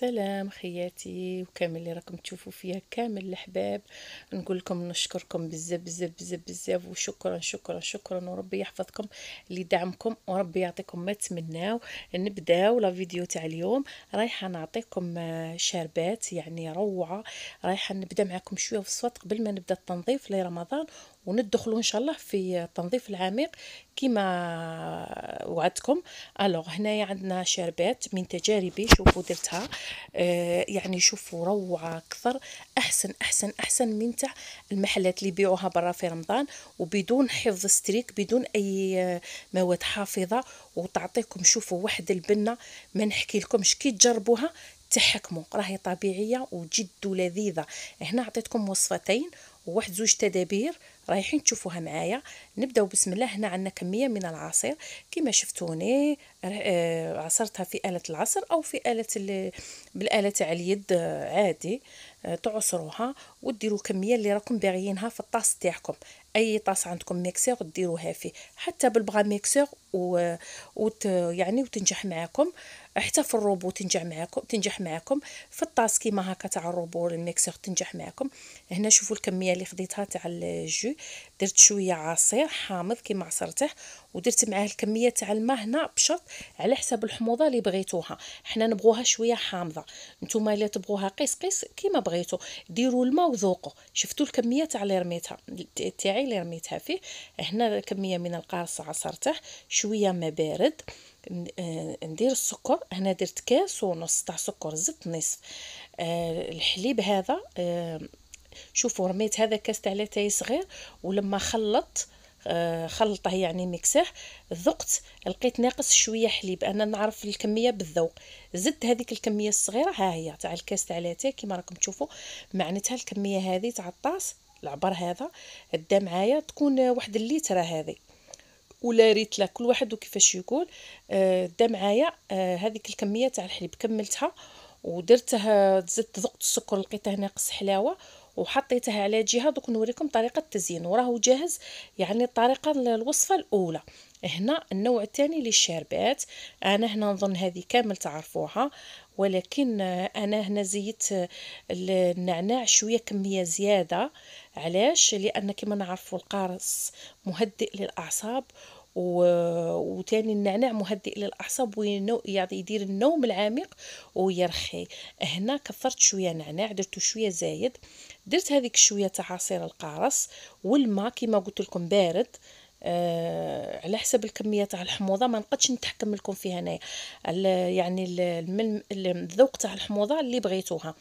سلام خياتي وكامل اللي راكم تشوفوا فيها كامل الاحباب نقول لكم نشكركم بزاف بزاف بزاف بزاف وشكرا شكرا شكرا وربي يحفظكم لدعمكم وربي يعطيكم ما تمناو نبداو لا فيديو تاع اليوم رايحه نعطيكم آه، شربات يعني روعه رايحه نبدا معكم شويه في الصوت قبل ما نبدا التنظيف لرمضان وندخلوا ان شاء الله في التنظيف العميق كما وعدتكم الوغ هنايا عندنا شربات من تجاربي شوفوا درتها آه يعني شوفوا روعه اكثر احسن احسن احسن من تاع المحلات اللي يبيعوها برا في رمضان وبدون حفظ ستريك بدون اي آه، مواد حافظه وتعطيكم شوفوا واحد البنه ما نحكي لكمش كي تجربوها تحكموا راهي طبيعيه وجد لذيذه هنا عطيتكم وصفتين وواحد زوج تدابير رايحين تشوفوها معايا نبداو بسم الله هنا عندنا كميه من العصير كما شفتوني آه، عصرتها في اله العصر او في اله بالاله تاع اليد آه، عادي آه، تعصروها وديروا كميه اللي راكم باغيينها في الطاس تاعكم اي طاس عندكم ميكسور ديروها فيه حتى بالبغا ميكسور و... وت... يعني وتنجح معاكم حتى في الروبو تنجح معكم تنجح معكم في الطاس كيما هكا تاع الروبو الميكسور تنجح معكم هنا شوفوا الكميه اللي خديتها تاع الجو درت شويه عصير حامض كيما عصرته ودرت معاه الكميه تاع الماء هنا بشرط على حسب الحموضه اللي بغيتوها حنا نبغوها شويه حامضه نتوما الا تبغوها قيس قيس كيما بغيتو ديروا الماء وذوقوا شفتوا الكميه تاع اللي رميتها تاعي اللي رميتها فيه هنا كميه من القارص عصرته شويه ما بارد آه، ندير السكر هنا درت كاس ونص تاع سكر زدت نصف آه، الحليب هذا آه، شوفوا رميت هذا كاس تاع لاتاي صغير ولما خلط آه، خلطه يعني مكساه ذقت لقيت ناقص شويه حليب انا نعرف الكميه بالذوق زدت هذيك الكميه الصغيره ها هي تاع الكاس تاع لاتاي كيما راكم تشوفوا معناتها الكميه هذه تاع الطاس العبر هذا دا معايا تكون واحد الليتره هذه ولا ريت لا كل واحد وكيفاش يقول آه دا معايا آه، هذيك الكميه تاع الحليب كملتها ودرتها زدت ذقت السكر لقيته ناقص حلاوه وحطيتها على جهه دوك نوريكم طريقه التزيين وراه جاهز يعني الطريقه الوصفه الاولى هنا النوع الثاني للشربات انا هنا نظن هذه كامل تعرفوها ولكن انا هنا زيت النعناع شويه كميه زياده علاش لان كما نعرفوا القارص مهدئ للاعصاب و... وتاني النعناع مهدئ للاعصاب ويعني يدير النوم العميق ويرخي هنا كثرت شويه نعناع درتو شويه زايد درت هذيك شويه تاع عصير القارص والماء كما قلت لكم بارد آه على حسب الكميه تاع الحموضه ما نقدش نتحكم لكم فيها انايا يعني الذوق تاع الحموضه اللي بغيتوها آه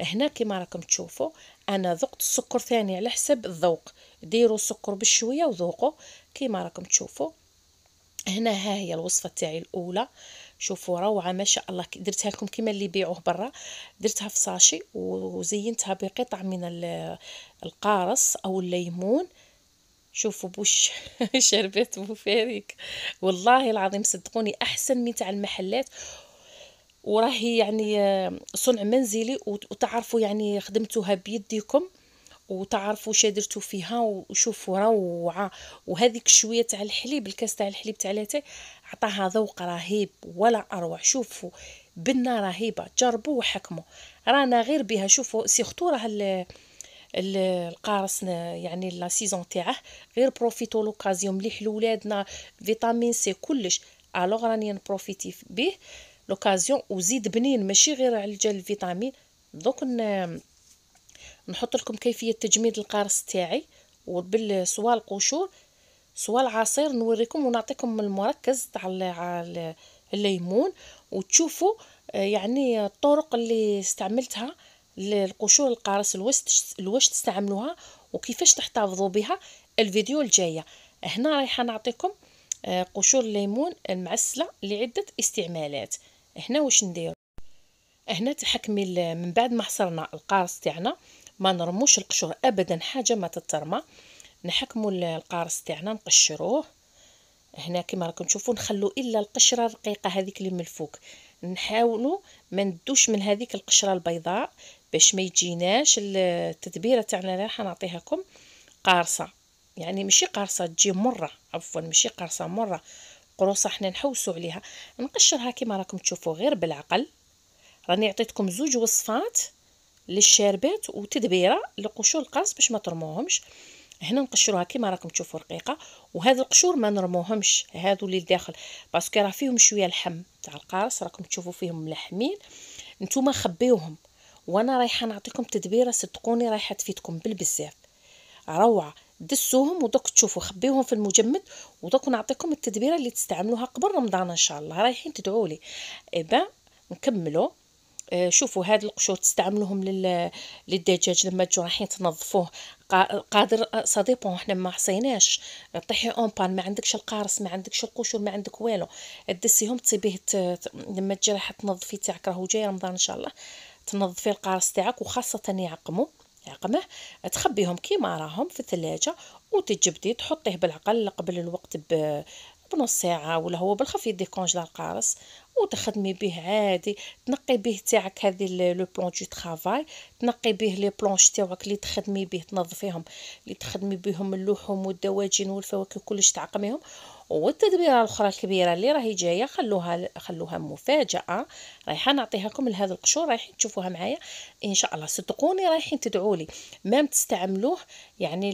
هنا كما راكم تشوفوا انا ذقت السكر ثاني على حسب الذوق ديروا السكر بشويه وذوقوا كما راكم تشوفوا هنا ها هي الوصفه تاعي الاولى شوفوا روعه ما شاء الله درتها لكم كما اللي يبيعوه برا درتها في صاشي وزينتها بقطع من القارص او الليمون شوفوا بوش شربات بوفيريك والله العظيم صدقوني احسن من تاع المحلات وراهي يعني آه، صنع منزلي وتعرفوا يعني خدمتوها بيديكم وتعرفوا درتو فيها وشوفوا روعه وهذيك شويه تاع الحليب الكاس تاع الحليب تاع لاتاي عطاها ذوق رهيب ولا اروع شوفوا بنه رهيبه جربوا وحكموا رانا غير بها شوفوا سيرتو راه القارص يعني لا سيزون تاعه غير بروفيتو لوكازيون مليح لولادنا فيتامين سي كلش الوغ راني نبروفيتي بيه لوكازيون وزيد بنين ماشي غير على الجل الفيتامين دوك نحط لكم كيفيه تجميد القارص تاعي سوا القشور سوا العصير نوريكم ونعطيكم المركز تاع الليمون وتشوفوا آه، يعني الطرق اللي استعملتها للقشور القارص الوش تستعملوها وكيفاش تحتفظوا بها الفيديو الجايه هنا رايحه نعطيكم آه، قشور الليمون المعسله لعده استعمالات هنا واش نديرو هنا تحكمي من بعد ما حصرنا القارص تاعنا ما نرموش القشور ابدا حاجه ما تترمى نحكموا القارص تاعنا نقشروه هنا كما راكم تشوفوا نخلو الا القشره الرقيقه هذيك اللي من الفوق نحاولوا ما ندوش من هذيك القشره البيضاء باش ما يجيناش التدبيره تاعنا اللي راح نعطيهاكم قارصه يعني ماشي قارصه تجي مره عفوا ماشي قارصه مره قروصه حنا نحوسوا عليها نقشرها كما راكم تشوفوا غير بالعقل راني عطيتكم زوج وصفات للشربات وتدبيره لقشور القرص باش ما ترموهمش هنا نقشروها كما راكم تشوفوا رقيقه وهذا القشور ما نرموهمش هادو اللي لداخل باسكو راه فيهم شويه لحم تاع القرص راكم تشوفوا فيهم ملحمين نتوما خبيوهم وانا رايحه نعطيكم تدبيره صدقوني رايحه تفيدكم بالبزاف روعه دسوهم ودوك تشوفوا خبيوهم في المجمد ودوك نعطيكم التدبيره اللي تستعملوها قبل رمضان ان شاء الله رايحين تدعوا لي ايبا نكملوا آه، شوفوا هاد القشور تستعملوهم لل... للدجاج لما تجوا رايحين تنظفوه قادر سا آه، حنا ما حصيناش طيحي اون بان ما عندكش القارص ما عندكش القشور ما عندك والو دسيهم تصيبيه ت... لما تجي راح تنظفي تاعك راهو جاي رمضان ان شاء الله تنظفي القارص تاعك وخاصه يعقمو عقمه تخبيهم كيما راهم في الثلاجه وتجبدي تحطيه بالعقل قبل الوقت ب بنص ساعة ولا هو بالخف يدي كونجلا القارص وتخدمي به عادي تنقي به تاعك هذه لو بلون دو ترافاي تنقي به لي بلونش تاعك اللي تخدمي به تنظفيهم اللي تخدمي بهم اللحوم والدواجن والفواكه كلش تعقميهم والتدبيره الاخرى الكبيره اللي راهي جايه خلوها خلوها مفاجاه رايحه نعطيها لكم لهذا القشور رايحين تشوفوها معايا ان شاء الله صدقوني رايحين تدعوا لي مام تستعملوه يعني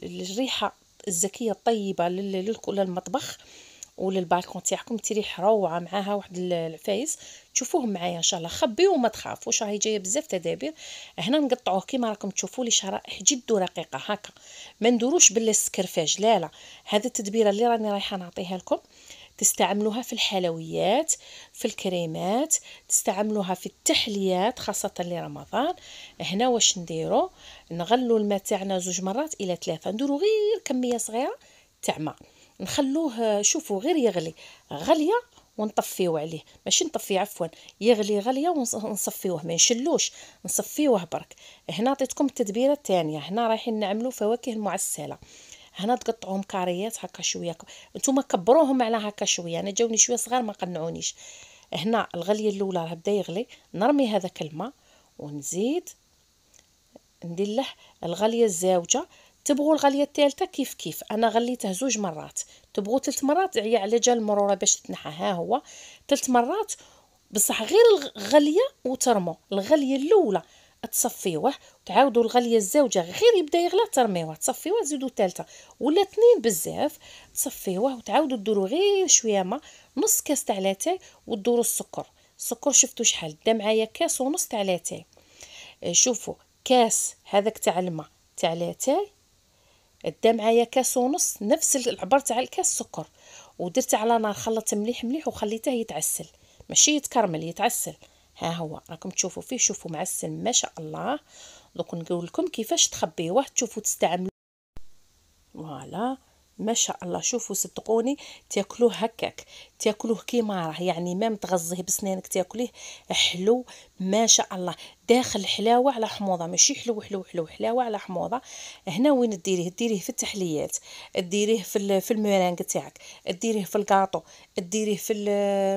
للريحه الزكيه الطيبه للمطبخ ولا البالكون تاعكم ديري روعه معاها واحد العفايس تشوفوه معايا ان شاء الله خبيو وما تخافوش راهي جايه بزاف تدابير هنا نقطعوه كيما راكم تشوفوا لي شرائح جد رقيقه هكا ما ندوروش بالسكرفاج لا لا هذه التدبيره اللي راني رايحه نعطيها لكم تستعملوها في الحلويات في الكريمات تستعملوها في التحليات خاصة لرمضان هنا واش نديرو نغلو الماء تاعنا زوج مرات الى ثلاثة نديرو غير كمية صغيرة تاع ماء نخلوه شوفوا غير يغلي غاليه ونطفيو عليه ماشي نطفيه عفوا يغلي غليه ونصفيوه ما نشلوش نصفيوه برك هنا عطيتكم التدبيره الثانيه هنا رايحين نعملو فواكه المعسله هنا تقطعوهم كاريات هكا شويه نتوما كبروهم على هكا شويه انا جاوني شويه صغار ما قنعونيش هنا الغليه الاولى راه بدا يغلي نرمي هذاك الماء ونزيد ندير له الغليه الزاوجه تبغوا الغليه الثالثه كيف كيف انا غليته زوج مرات تبغوا ثلاث مرات عيا على جال المروره باش تنحى ها هو ثلاث مرات بصح غير الغليه وترمو الغليه الاولى تصفيوه وتعاودوا الغليه الزوجه غير يبدا يغلى ترميوه تصفيوه زيدوا ثالثه ولا اثنين بزاف تصفيوه وتعاودوا ديروا غير شويه ما نص كاس تاع لاتاي ودوروا السكر السكر شفتوا شحال دا معايا كاس ونص تاع لاتاي شوفوا كاس هذاك تاع الماء تاع لاتاي دا معايا كاس ونص نفس العبر تاع الكاس سكر ودرت على نار خلطت مليح مليح وخليته يتعسل ماشي يتكرمل يتعسل ها هو راكم تشوفوا فيه شوفوا معسل ما شاء الله دوك نقول لكم كيفاش تخبيوه تشوفوا تستعملوا فوالا ما شاء الله شوفوا صدقوني تاكلوه هكاك تاكلوه كيما راه يعني ما متغزيه بسنانك تاكليه حلو ما شاء الله داخل حلاوه على حموضه ماشي حلو حلو حلو حلاوه على حموضه هنا وين ديريه ديريه في التحليات ديريه في في الميرانغ تاعك ديريه في الكاطو ديريه في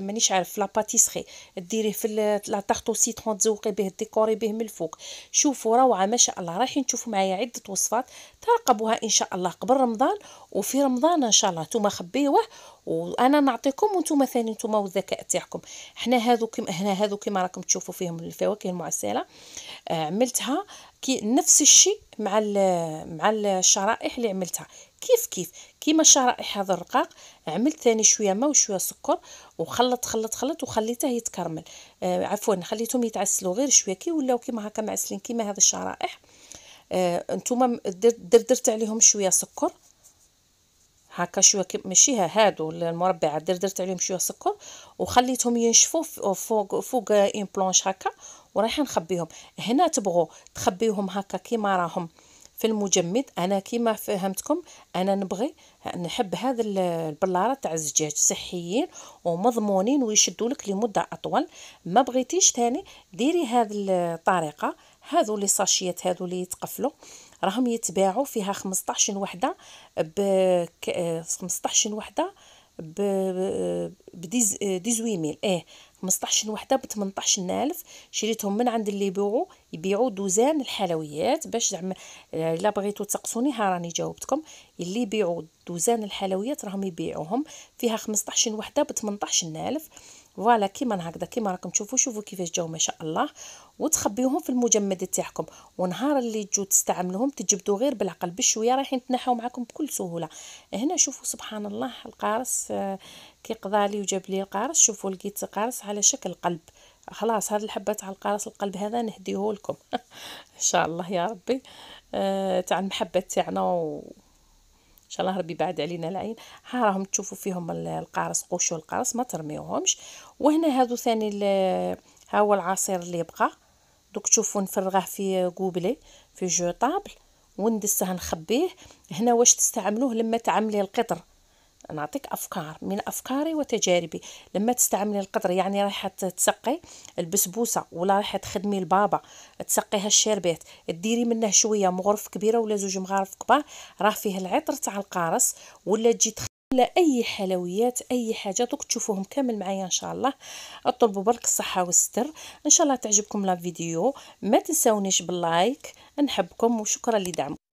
مانيش عارف في لاباتيسري ديريه في لا تارتو سيترون تزوقي به ديكوري به من الفوق شوفوا روعه ما شاء الله رايحين تشوفوا معايا عده وصفات ترقبوها ان شاء الله قبل رمضان وفي رمضان ان شاء الله نتوما خبيوه وانا نعطيكم وانتم ثاني نتوما والذكاء تاعكم حنا هذو كيما هنا هذو كيما راكم تشوفوا فيهم الفواكه المعسله آه عملتها كي نفس الشيء مع الـ مع الشرائح اللي عملتها كيف كيف كيما الشرائح هذا الرقاق عملت ثاني شويه ما وشويه سكر وخلط خلط خلط وخليته يتكرمل آه عفوا خليتهم يتعسلوا غير شويه كي ولاو كيما هكا معسلين كيما هذا الشرائح آه نتوما درت عليهم شويه سكر هكا شويه ماشي هادو المربعات درت درت عليهم شويه سكر وخليتهم ينشفوا فوق فوق اون بلونش هكا ورايحه نخبيهم هنا تبغوا تخبيهم هكا كيما راهم في المجمد انا كيما فهمتكم انا نبغي نحب هذا البلاره تاع الزجاج صحيين ومضمونين ويشدوا لك لمده اطول ما بغيتيش ثاني ديري هذه الطريقه هذو لي ساشيات هذو لي يتقفلوا راهم يتباعوا فيها 15 وحده ب 15 آه، وحده ب ب 18000 ايه 15 وحده ب 18000 شريتهم من عند اللي يبيعوا يبيعوا دوزان الحلويات باش زعما آه، الا بغيتوا تسقسوني ها راني جاوبتكم اللي يبيعوا دوزان الحلويات راهم يبيعوهم فيها 15 وحده ب 18000 فوالا كيما هكذا كيما راكم تشوفوا شوفوا كيفاش جاو ما شاء الله وتخبيوهم في المجمد تاعكم ونهار اللي تجو تستعملوهم تجبدوا غير بالعقل بشويه رايحين تنحوا معكم بكل سهوله هنا شوفوا سبحان الله القارص آه، قضى لي وجاب لي القارص شوفوا لقيت قارص على شكل قلب خلاص هاد الحبه تاع القارص القلب هذا نهديه لكم ان شاء الله يا ربي آه، تاع المحبه تاعنا و... شاء الله ربي بعد علينا العين ها راهم تشوفوا فيهم القارص قوشو القارص ما ترميوهمش وهنا هادو ثاني ها هو العصير اللي بقى دوك تشوفوا نفرغه في كوبلي في جو طابل وندسه نخبيه هنا واش تستعملوه لما تعملي القطر نعطيك افكار من افكاري وتجاربي لما تستعملي القدر يعني رايحه تسقي البسبوسه ولا رايحه تخدمي البابا تسقيها الشربات ديري منه شويه مغرف كبيره ولا زوج مغارف كبار راه فيه العطر تاع القارص ولا تجي لا اي حلويات اي حاجه دوك تشوفوهم كامل معايا ان شاء الله اطلبوا برك الصحه والستر ان شاء الله تعجبكم لا فيديو ما تنساونيش باللايك نحبكم وشكرا لدعمكم